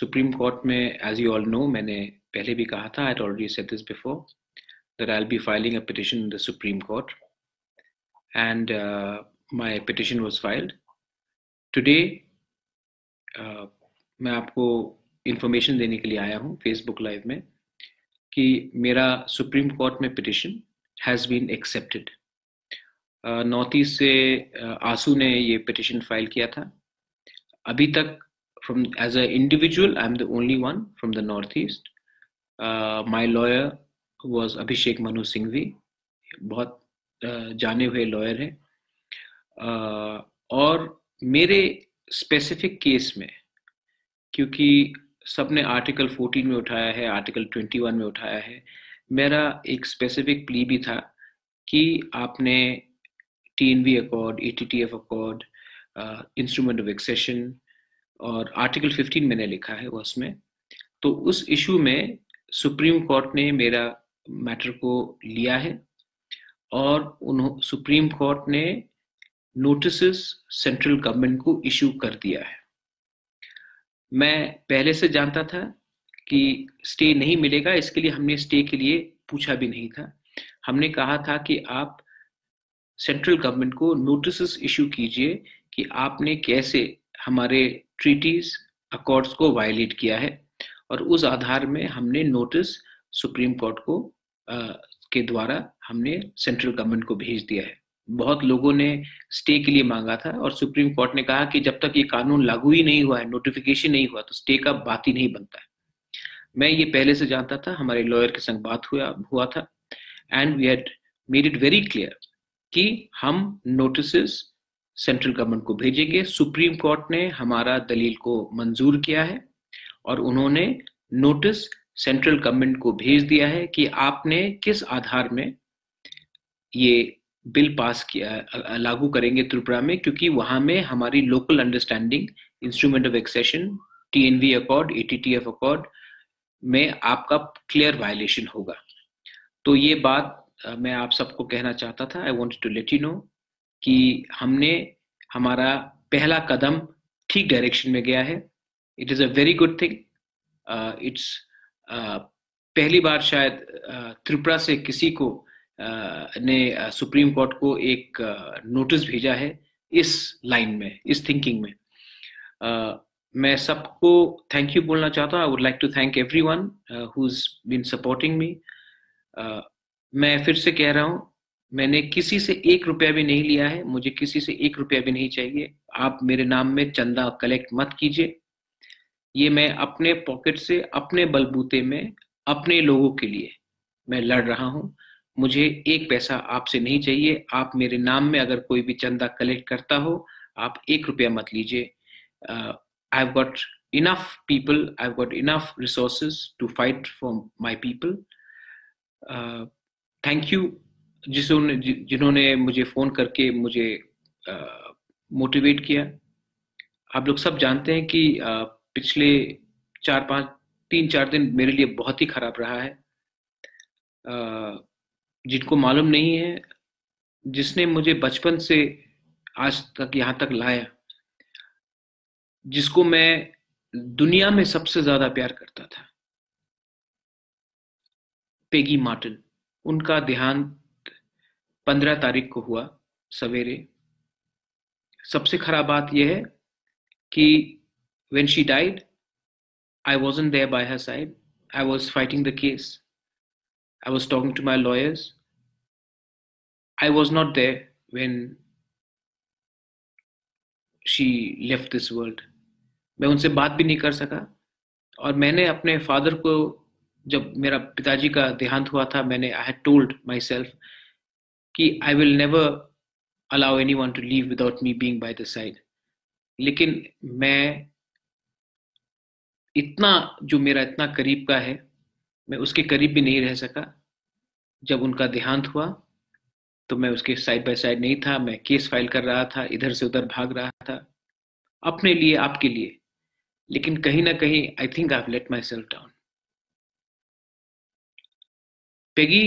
Supreme Court में as you all know मैंने पहले भी कहा था I already said this before that I be filing a petition in the Supreme Court. And uh, my petition was uh, मैं आपको information देने के लिए आया हूँ फेसबुक लाइव में कि मेरा सुप्रीम कोर्ट में petition has been accepted north east से uh, आंसू ने ये पिटिशन फाइल किया था अभी तक from as an individual i'm the only one from the northeast uh, my lawyer was abhishek manu singhvi बहुत uh, जाने हुए लॉयर हैं uh, और मेरे स्पेसिफिक केस में क्योंकि सबने आर्टिकल 14 में उठाया है आर्टिकल 21 में उठाया है मेरा एक स्पेसिफिक प्ली भी था कि आपने T N V accord E T T F accord instrument of accession और आर्टिकल 15 मैंने लिखा है उसमें तो उस इशू में सुप्रीम कोर्ट ने मेरा मैटर को लिया है और उन्हों सुप्रीम कोर्ट ने नोटिस सेंट्रल गवर्नमेंट को इशू कर दिया है मैं पहले से जानता था कि स्टे नहीं मिलेगा इसके लिए हमने स्टे के लिए पूछा भी नहीं था हमने कहा था कि आप सेंट्रल गवर्नमेंट को नोटिस इशू कीजिए कि आपने कैसे हमारे ट्रीटीज अकॉर्ड्स को वायलेट किया है और उस आधार में हमने नोटिस सुप्रीम कोर्ट को आ, के द्वारा हमने सेंट्रल गवर्नमेंट को भेज दिया है बहुत लोगों ने स्टे के लिए मांगा था और सुप्रीम कोर्ट ने कहा कि जब तक ये कानून लागू ही नहीं हुआ है नोटिफिकेशन नहीं हुआ तो स्टे का बात ही नहीं बनता है मैं ये पहले से जानता था हमारे लॉयर के संग बात हुआ हुआ था and we had made it very clear कि हम नोटिस सेंट्रल गवर्नमेंट को भेजेंगे सुप्रीम कोर्ट ने हमारा दलील को मंजूर किया है और उन्होंने नोटिस सेंट्रल गवर्नमेंट को भेज दिया है कि आपने किस आधार में ये बिल पास किया लागू करेंगे त्रिपुरा में क्योंकि वहां में हमारी local understanding instrument of accession TNV accord ATTF accord में आपका क्लियर वायलेशन होगा तो ये बात मैं आप सबको कहना चाहता था I want to let you know कि हमने हमारा पहला कदम ठीक डायरेक्शन में गया है it is a very good thing it's पहली बार शायद uh, त्रिपुरा से किसी को uh, ने सुप्रीम uh, कोर्ट को एक नोटिस uh, भेजा है इस लाइन में इस थिंकिंग में uh, मैं सबको थैंक यू बोलना चाहता हूँ I would like to thank everyone who's supporting me मैं फिर से कह रहा हूँ मैंने किसी से एक रुपया भी नहीं लिया है मुझे किसी से एक रुपया भी नहीं चाहिए आप मेरे नाम में चंदा कलेक्ट मत कीजिए ये मैं अपने पॉकेट से अपने बलबूते में अपने लोगों के लिए मैं लड़ रहा हूं मुझे एक पैसा आपसे नहीं चाहिए आप मेरे नाम में अगर कोई भी चंदा कलेक्ट करता हो आप एक रुपया मत लीजिए I have got enough people I have got enough resources to fight for my people thank you जिसने जिन्होंने मुझे फ़ोन करके मुझे मोटिवेट किया आप लोग सब जानते हैं कि आ, पिछले चार पांच तीन चार दिन मेरे लिए बहुत ही खराब रहा है आ, जिनको मालूम नहीं है जिसने मुझे बचपन से आज तक यहाँ तक लाया जिसको मैं दुनिया में सबसे ज़्यादा प्यार करता था पेगी मार्टिन उनका देहांत पंद्रह तारीख को हुआ सवेरे सबसे खराब बात यह है कि when she died I was there by her side I was fighting the case I was talking to my lawyers I was not there when she left this world मैं उनसे बात भी नहीं कर सका और मैंने अपने फादर को जब मेरा पिताजी का देहांत हुआ था मैंने I had told myself कि I will never allow anyone to leave without me being by the side लेकिन मैं इतना जो मेरा इतना करीब का है मैं उसके करीब भी नहीं रह सका जब उनका देहांत हुआ तो मैं उसके साइड बाय साइड नहीं था मैं केस फाइल कर रहा था इधर से उधर भाग रहा था अपने लिए आपके लिए लेकिन कहीं ना कहीं I think I let myself down Peggy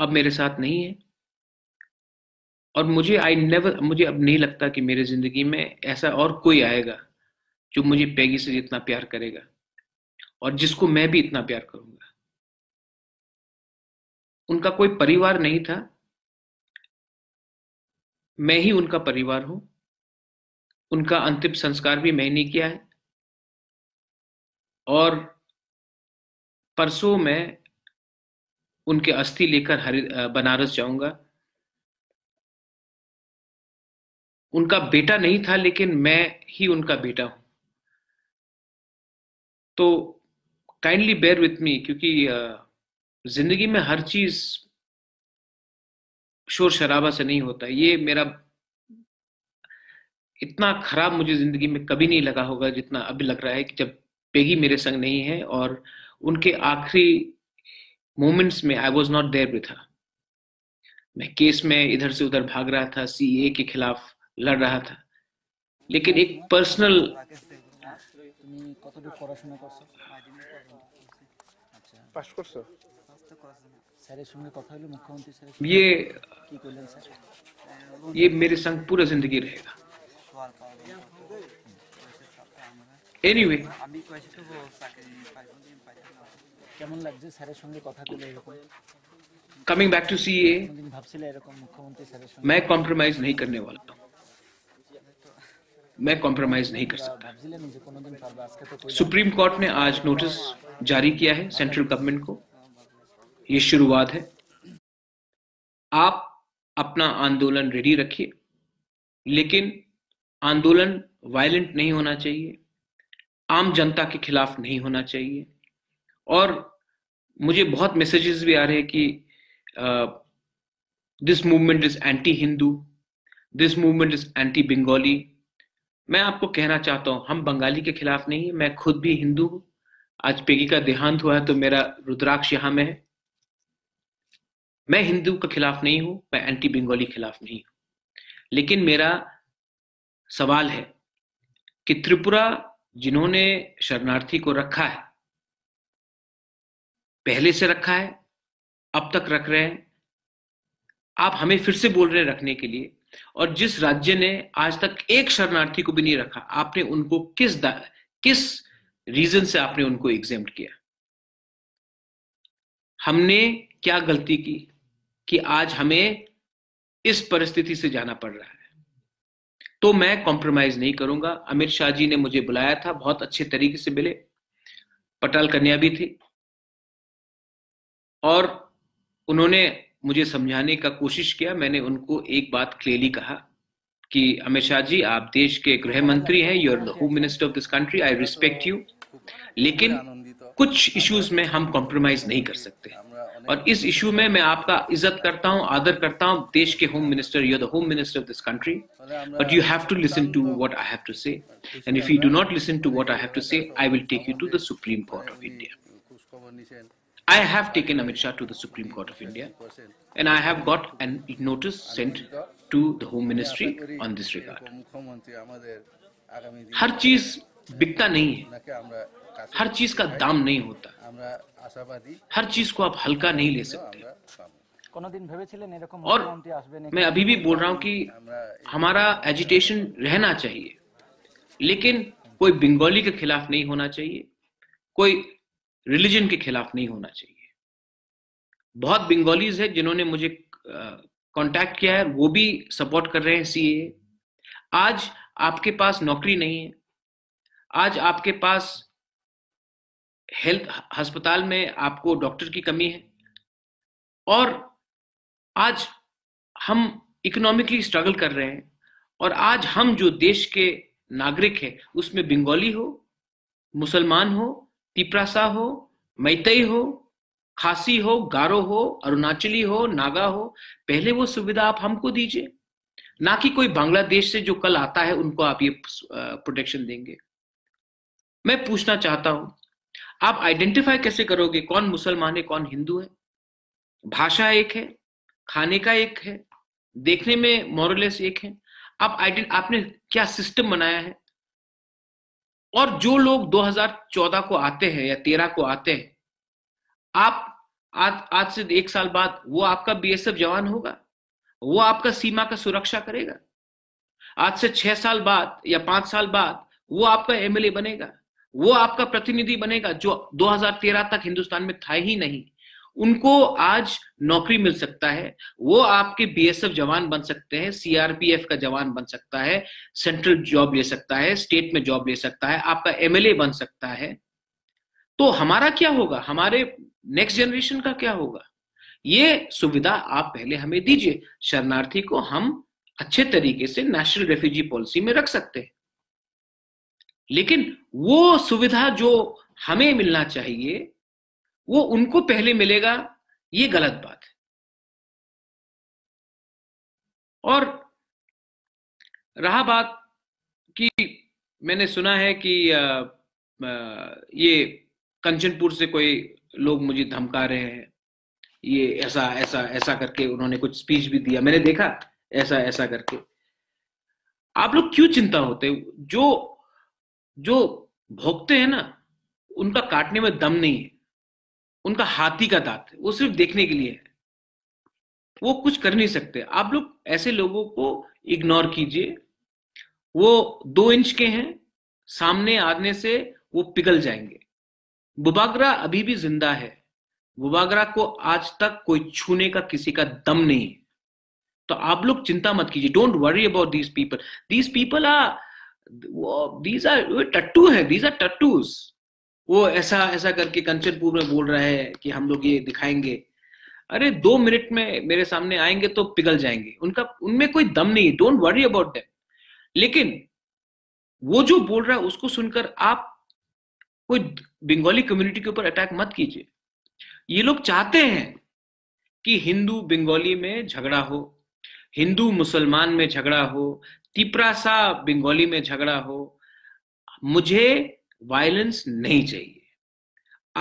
अब मेरे साथ नहीं है और मुझे आई नेवर मुझे अब नहीं लगता कि मेरे जिंदगी में ऐसा और कोई आएगा जो मुझे पैगी से जितना प्यार करेगा और जिसको मैं भी इतना प्यार करूंगा उनका कोई परिवार नहीं था मैं ही उनका परिवार हूं उनका अंतिम संस्कार भी मैंने किया है और परसों मैं उनके अस्थि लेकर हरि बनारस जाऊंगा उनका बेटा नहीं था लेकिन मैं ही उनका बेटा हूं तो काइंडली बेयर विथ मी क्योंकि जिंदगी में हर चीज शोर शराबा से नहीं होता ये मेरा इतना खराब मुझे जिंदगी में कभी नहीं लगा होगा जितना अभी लग रहा है कि जब पेगी मेरे संग नहीं है और उनके आखिरी मोमेंट्स में I was not there with मैं केस में इधर से उधर भाग रहा था सी के खिलाफ लड़ रहा था लेकिन एक पर्सनल तुम्ही কতটুকু কথা শোনা করছো মাইদিনা করছো আচ্ছা পাস করছো হস্ত করছো সাড়ে সঙ্গে কথা হলো মুখ্যমন্ত্রী স্যার এ এই मेरे संग पूरे जिंदगी रहेगा एनीवे এমনি কাছে তোও सके 5 दिन 5 दिन কেমন লাগে সাড়ে সঙ্গে কথা তুমি এরকম coming back to CA Abhinav Bhasle এরকম মুখ্যমন্ত্রী স্যার मैं कॉम्प्रोमाइज नहीं करने वाला मैं कॉम्प्रोमाइज नहीं कर सकता सुप्रीम कोर्ट ने आज नोटिस जारी किया है सेंट्रल गवर्नमेंट को ये शुरुआत है आप अपना आंदोलन रेडी रखिए लेकिन आंदोलन वायलेंट नहीं होना चाहिए आम जनता के खिलाफ नहीं होना चाहिए और मुझे बहुत मैसेजेस भी आ रहे हैं कि this movement is anti Hindu this movement is anti Bengali मैं आपको कहना चाहता हूँ हम बंगाली के खिलाफ नहीं मैं खुद भी हिंदू हूं आज पेगी का देहांत हुआ है तो मेरा रुद्राक्ष यहां में है मैं हिंदू के खिलाफ नहीं हूं मैं एंटी बंगाली खिलाफ नहीं हूं लेकिन मेरा सवाल है कि त्रिपुरा जिन्होंने शरणार्थी को रखा है पहले से रखा है अब तक रख रहे हैं आप हमें फिर से बोल रहे रखने के लिए और जिस राज्य ने आज तक एक शरणार्थी को भी नहीं रखा आपने उनको किस किस रीजन से आपने उनको एग्जाम किया हमने क्या गलती की कि आज हमें इस परिस्थिति से जाना पड़ रहा है तो मैं कॉम्प्रोमाइज नहीं करूंगा अमित शाह जी ने मुझे बुलाया था बहुत अच्छे तरीके से मिले पटाल कन्या भी थी और उन्होंने मुझे समझाने का कोशिश किया मैंने उनको एक बात क्लियरली कहा कि अमित शाह जी आप देश के गृह मंत्री हैं you are the home minister of this country I respect you लेकिन कुछ इश्यूज में हम कॉम्प्रोमाइज नहीं कर सकते और इस इश्यू में मैं आपका इज्जत करता हूं आदर करता हूं देश के home minister you are the home minister of this country but you have to listen to what I have to say and if you do not listen to what I have to say I will take you to the Supreme Court of India I have taken Amit Shah to the Supreme Court of India and I have got a notice sent to the Home Ministry on this regard. हर चीज बिकता नहीं है हर चीज का दाम नहीं होता हर चीज को आप हल्का नहीं ले सकते और मैं अभी भी बोल रहा हूँ कि हमारा एजिटेशन रहना चाहिए लेकिन कोई बंगाली के खिलाफ नहीं होना चाहिए कोई रिलीजन के खिलाफ नहीं होना चाहिए बहुत बंगालीज है जिन्होंने मुझे कांटेक्ट किया है वो भी सपोर्ट कर रहे हैं सीए आज आपके पास नौकरी नहीं है आज आपके पास हेल्थ अस्पताल में आपको डॉक्टर की कमी है और आज हम इकोनॉमिकली स्ट्रगल कर रहे हैं और आज हम जो देश के नागरिक है उसमें बंगाली हो मुसलमान हो पिपरासा हो मैतई हो खासी हो गारो हो अरुणाचली हो नागा हो पहले वो सुविधा आप हमको दीजिए ना कि कोई बांग्लादेश से जो कल आता है उनको आप ये प्रोटेक्शन देंगे मैं पूछना चाहता हूं आप आइडेंटिफाई कैसे करोगे कौन मुसलमान है कौन हिंदू है भाषा एक है खाने का एक है देखने में मोरलेस एक है आप आइडेंट आपने क्या सिस्टम बनाया है और जो लोग 2014 को आते हैं या तेरह को आते हैं आप आज आज से एक साल बाद वो आपका बीएसएफ जवान होगा वो आपका सीमा का सुरक्षा करेगा आज से छह साल बाद या पांच साल बाद वो आपका एमएलए बनेगा वो आपका प्रतिनिधि बनेगा जो 2013 तक हिंदुस्तान में था ही नहीं उनको आज नौकरी मिल सकता है वो आपके बीएसएफ जवान बन सकते हैं सीआरपीएफ का जवान बन सकता है सेंट्रल जॉब ले सकता है स्टेट में जॉब ले सकता है आपका एमएलए बन सकता है तो हमारा क्या होगा हमारे नेक्स्ट जनरेशन का क्या होगा ये सुविधा आप पहले हमें दीजिए शरणार्थी को हम अच्छे तरीके से नेशनल रेफ्यूजी पॉलिसी में रख सकते हैं लेकिन वो सुविधा जो हमें मिलना चाहिए वो उनको पहले मिलेगा ये गलत बात है और रहा बात कि मैंने सुना है कि आ, आ, ये कंचनपुर से कोई लोग मुझे धमका रहे हैं ये ऐसा ऐसा ऐसा करके उन्होंने कुछ स्पीच भी दिया मैंने देखा ऐसा ऐसा करके आप लोग क्यों चिंता होते जो जो भोगते हैं ना उनका काटने में दम नहीं है उनका हाथी का दांत है वो सिर्फ देखने के लिए है वो कुछ कर नहीं सकते आप लोग ऐसे लोगों को इग्नोर कीजिए वो दो इंच के हैं सामने आने से वो पिघल जाएंगे बुबागरा अभी भी जिंदा है बुबागरा को आज तक कोई छूने का किसी का दम नहीं है तो आप लोग चिंता मत कीजिए don't worry about these people these people are these are टट्टू है दीज आर टट्टूज वो ऐसा ऐसा करके कंचनपुर में बोल रहा है कि हम लोग ये दिखाएंगे अरे दो मिनट में मेरे सामने आएंगे तो पिघल जाएंगे उनका उनमें कोई दम नहीं डोंट वरी अबाउट दैट लेकिन वो जो बोल रहा है उसको सुनकर आप कोई बंगाली कम्युनिटी के ऊपर अटैक मत कीजिए ये लोग चाहते हैं कि हिंदू बंगाली में झगड़ा हो हिंदू मुसलमान में झगड़ा हो तिपरा सा बंगाली में झगड़ा हो मुझे वायलेंस नहीं चाहिए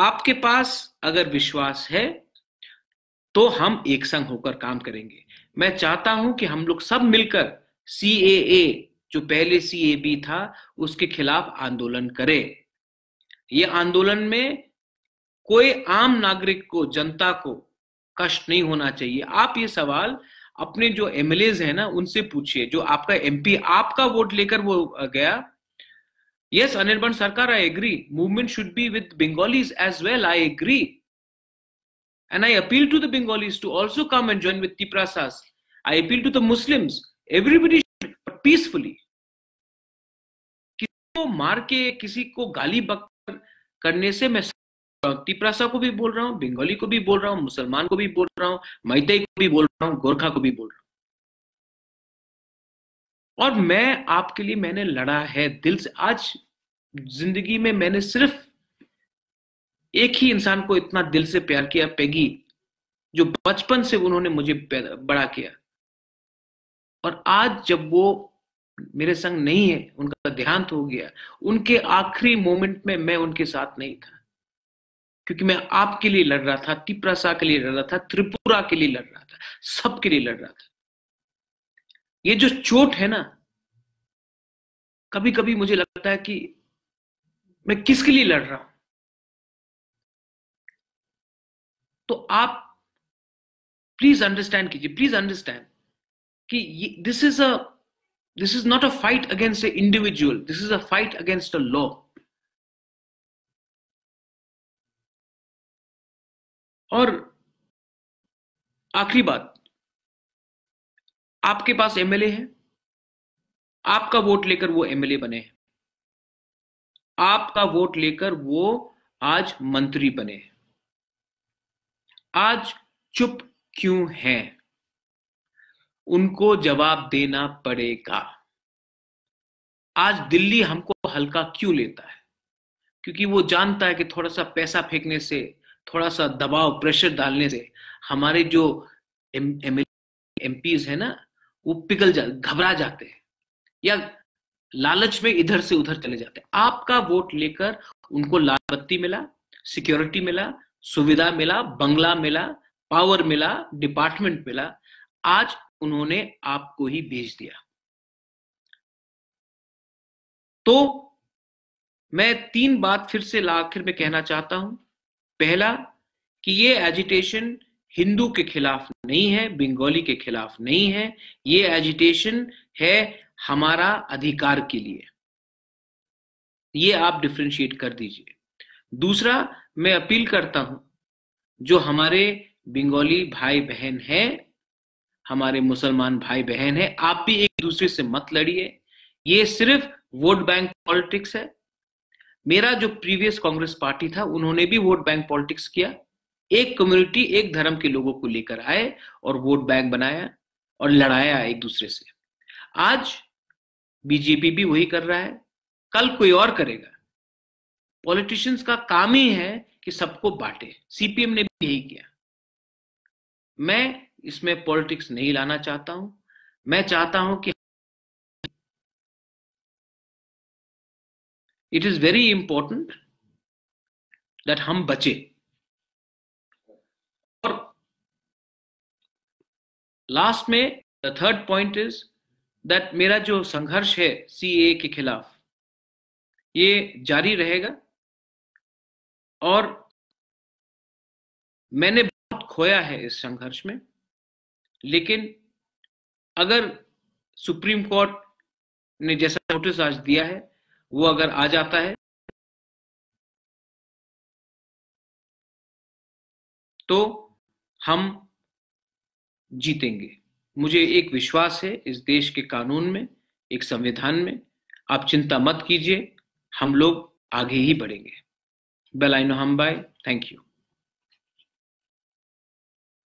आपके पास अगर विश्वास है तो हम एक संग होकर काम करेंगे मैं चाहता हूं कि हम लोग सब मिलकर सी जो पहले सी था उसके खिलाफ आंदोलन करें ये आंदोलन में कोई आम नागरिक को जनता को कष्ट नहीं होना चाहिए आप ये सवाल अपने जो एमएलए है ना उनसे पूछिए जो आपका एमपी आपका वोट लेकर वो गया Yes, Anirban Sarkar, I agree. Movement should be with Bengalis as well. I agree. And I appeal to the Bengalis to also come and join with Tiprasas. I appeal to the Muslims. Everybody should, but peacefully. किसी को मार के किसी को गाली बक karne se main तिप्रासा को भी बोल रहा हूँ बंगाली को भी बोल रहा हूँ मुसलमान को भी बोल रहा हूँ मैतई को भी बोल रहा हूँ गोरखा को भी बोल रहा हूँ और मैं आपके लिए मैंने लड़ा है दिल से आज जिंदगी में मैंने सिर्फ एक ही इंसान को इतना दिल से प्यार किया पेगी जो बचपन से उन्होंने मुझे बड़ा किया और आज जब वो मेरे संग नहीं है उनका देहांत हो गया उनके आखिरी मोमेंट में मैं उनके साथ नहीं था क्योंकि मैं आपके लिए लड़ रहा था तिपरासा के लिए लड़ रहा था त्रिपुरा के लिए लड़ रहा था सबके लिए लड़ रहा था ये जो चोट है ना कभी कभी मुझे लगता है कि मैं किसके लिए लड़ रहा हूं तो आप प्लीज अंडरस्टैंड कीजिए प्लीज अंडरस्टैंड कि this is a this is not a fight against a individual this is a fight against a law और आखिरी बात आपके पास एमएलए है आपका वोट लेकर वो एमएलए बने हैं आपका वोट लेकर वो आज मंत्री बने हैं आज चुप क्यों हैं उनको जवाब देना पड़ेगा आज दिल्ली हमको हल्का क्यों लेता है क्योंकि वो जानता है कि थोड़ा सा पैसा फेंकने से थोड़ा सा दबाव प्रेशर डालने से हमारे जो एम एम एमपीज है ना वो पिघल जा घबरा जाते हैं या लालच में इधर से उधर चले जाते हैं आपका वोट लेकर उनको लाल बत्ती मिला सिक्योरिटी मिला सुविधा मिला बंगला मिला पावर मिला डिपार्टमेंट मिला आज उन्होंने आपको ही भेज दिया तो मैं तीन बात फिर से आखिर में कहना चाहता हूं पहला कि ये एजिटेशन हिंदू के खिलाफ नहीं है बंगाली के खिलाफ नहीं है ये एजिटेशन है हमारा अधिकार के लिए ये आप डिफ्रेंशिएट कर दीजिए दूसरा मैं अपील करता हूं जो हमारे बंगाली भाई बहन है हमारे मुसलमान भाई बहन है आप भी एक दूसरे से मत लड़िए ये सिर्फ वोट बैंक पॉलिटिक्स है मेरा जो प्रीवियस कांग्रेस पार्टी था उन्होंने भी वोट बैंक पॉलिटिक्स किया एक कम्युनिटी एक धर्म के लोगों को लेकर आए और वोट बैंक बनाया और लड़ाया एक दूसरे से आज बीजेपी भी वही कर रहा है कल कोई और करेगा पॉलिटिशियंस का काम ही है कि सबको बांटे सीपीएम ने भी यही किया मैं इसमें पॉलिटिक्स नहीं लाना चाहता हूं मैं चाहता हूं कि it is very important that हम बचे लास्ट में the third point is that मेरा जो संघर्ष है सी ए के खिलाफ ये जारी रहेगा और मैंने बहुत खोया है इस संघर्ष में लेकिन अगर सुप्रीम कोर्ट ने जैसा नोटिस आज दिया है वो अगर आ जाता है तो हम जीतेंगे मुझे एक विश्वास है इस देश के कानून में एक संविधान में आप चिंता मत कीजिए हम लोग आगे ही बढ़ेंगे बेलाइनो बाय थैंक यू